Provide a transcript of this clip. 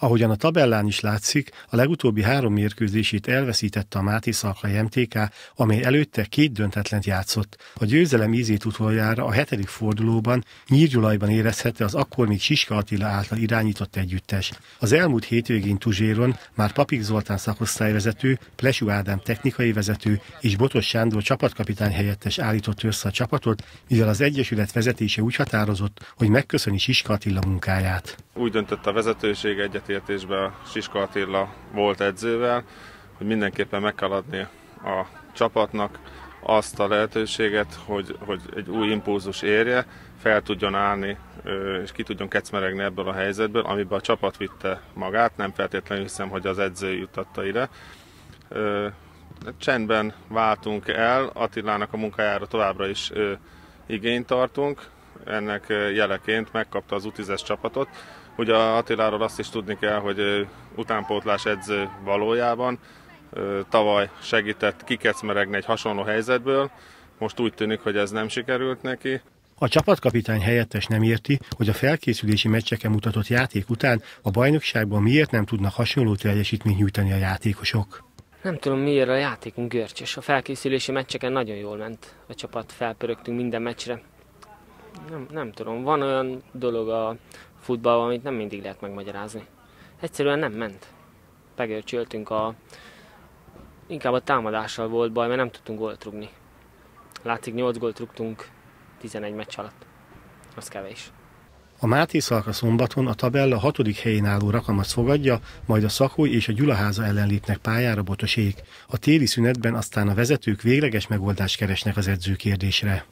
Ahogyan a tabellán is látszik, a legutóbbi három mérkőzését elveszítette a Máté Szalkai MTK, amely előtte két döntetlent játszott. A győzelem ízét utoljára a hetedik fordulóban Nyírgyulajban érezhette az akkor még Siska Attila által irányított együttes. Az elmúlt hétvégén Tuzséron már Papik Zoltán szakosztályvezető, Plesú Ádám technikai vezető és Botos Sándor csapatkapitány helyettes állított össze a csapatot, mivel az Egyesület vezetése úgy határozott, hogy megköszöni Siska Attila munkáját úgy döntött a vezetőség egyetértésben a Siska Attila volt edzővel, hogy mindenképpen meg kell adni a csapatnak azt a lehetőséget, hogy, hogy egy új impulzus érje, fel tudjon állni és ki tudjon kecmeregni ebből a helyzetből, amiben a csapat vitte magát, nem feltétlenül hiszem, hogy az edző jutatta ide. Csendben váltunk el, Attilának a munkájára továbbra is igényt tartunk, ennek jeleként megkapta az U10-es csapatot. Ugye Attiláról azt is tudni kell, hogy utánpótlás edző valójában tavaly segített kikecmeregni egy hasonló helyzetből, most úgy tűnik, hogy ez nem sikerült neki. A csapatkapitány helyettes nem érti, hogy a felkészülési meccseken mutatott játék után a bajnokságban miért nem tudnak hasonló teljesítményt nyújtani a játékosok. Nem tudom miért a játékunk görcsös. A felkészülési meccseken nagyon jól ment a csapat, felpörögtünk minden meccsre. Nem, nem tudom, van olyan dolog a futballban, amit nem mindig lehet megmagyarázni. Egyszerűen nem ment. Pegörcsöltünk a... Inkább a támadással volt baj, mert nem tudtunk gólt rúgni. Látszik, 8 gólt rúgtunk 11 meccs alatt. Az kevés. A Máté Szalka szombaton a tabella hatodik helyén álló rakamat fogadja, majd a Szakúj és a Gyulaháza ellen lépnek pályára botosék. A téli szünetben aztán a vezetők végleges megoldást keresnek az kérdésre.